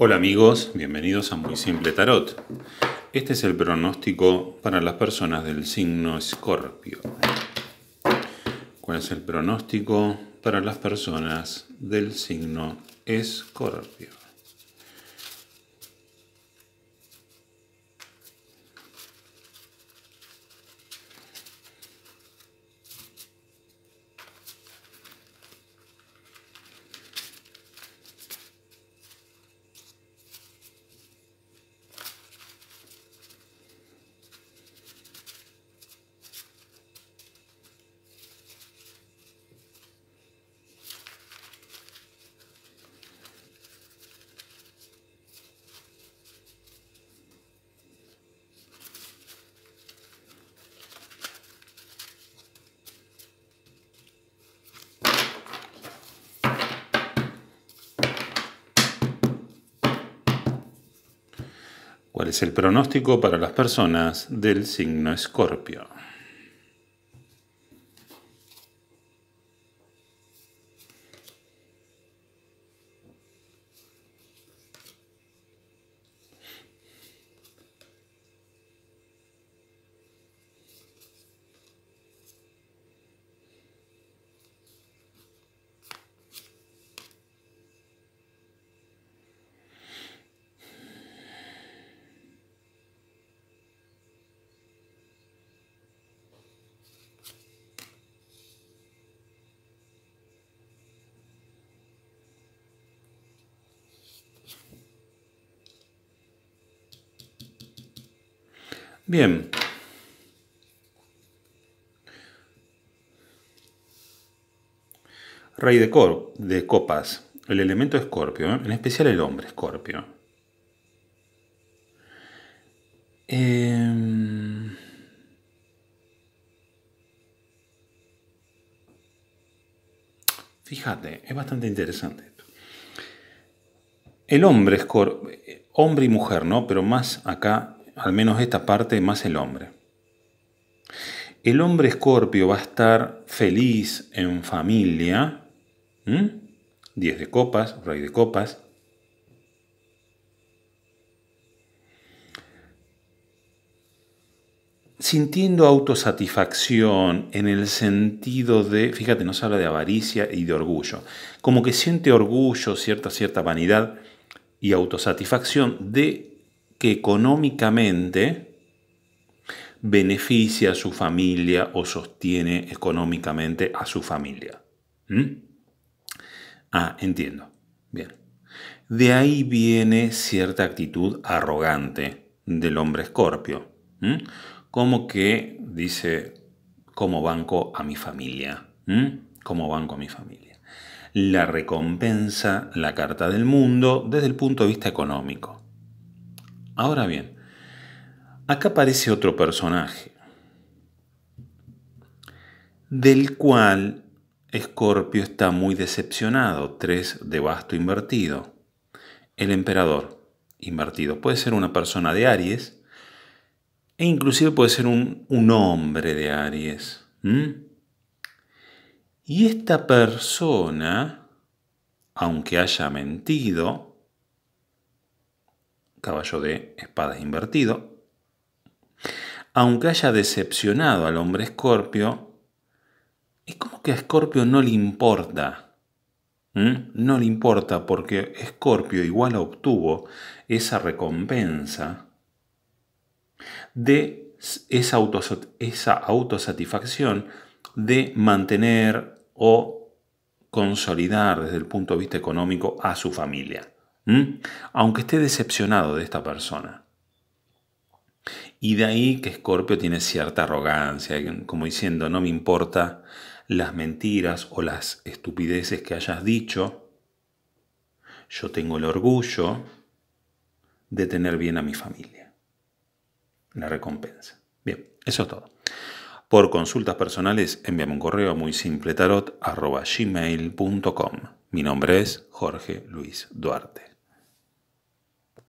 Hola amigos, bienvenidos a Muy Simple Tarot. Este es el pronóstico para las personas del signo Escorpio. ¿Cuál es el pronóstico para las personas del signo Escorpio? ¿Cuál es el pronóstico para las personas del signo Escorpio? Bien. Rey de, cor de copas. El elemento escorpio, ¿eh? en especial el hombre escorpio. Em, fíjate, es bastante interesante esto. El hombre escorpio, hombre y mujer, ¿no? Pero más acá al menos esta parte, más el hombre. El hombre escorpio va a estar feliz en familia. 10 de copas, rey de copas. Sintiendo autosatisfacción en el sentido de, fíjate, nos habla de avaricia y de orgullo. Como que siente orgullo, cierta, cierta vanidad y autosatisfacción de que económicamente beneficia a su familia o sostiene económicamente a su familia. ¿Mm? Ah, entiendo. Bien. De ahí viene cierta actitud arrogante del hombre escorpio. Como que dice, como banco a mi familia. Como banco a mi familia. La recompensa la carta del mundo desde el punto de vista económico. Ahora bien, acá aparece otro personaje, del cual Escorpio está muy decepcionado, 3 de basto invertido. El emperador invertido puede ser una persona de Aries e inclusive puede ser un, hombre de Aries. Y esta persona, aunque haya mentido, caballo de espadas invertido. Aunque haya decepcionado al hombre escorpio, es como que a escorpio no le importa. No le importa porque escorpio igual obtuvo esa recompensa de esa autosatisfacción de mantener o consolidar desde el punto de vista económico a su familia. ¿Mm? aunque esté decepcionado de esta persona. Y de ahí que Escorpio tiene cierta arrogancia, como diciendo, no me importa las mentiras o las estupideces que hayas dicho, yo tengo el orgullo de tener bien a mi familia. La recompensa. Bien, eso es todo. Por consultas personales, envíame un correo muy simple tarot Mi nombre es Jorge Luis Duarte.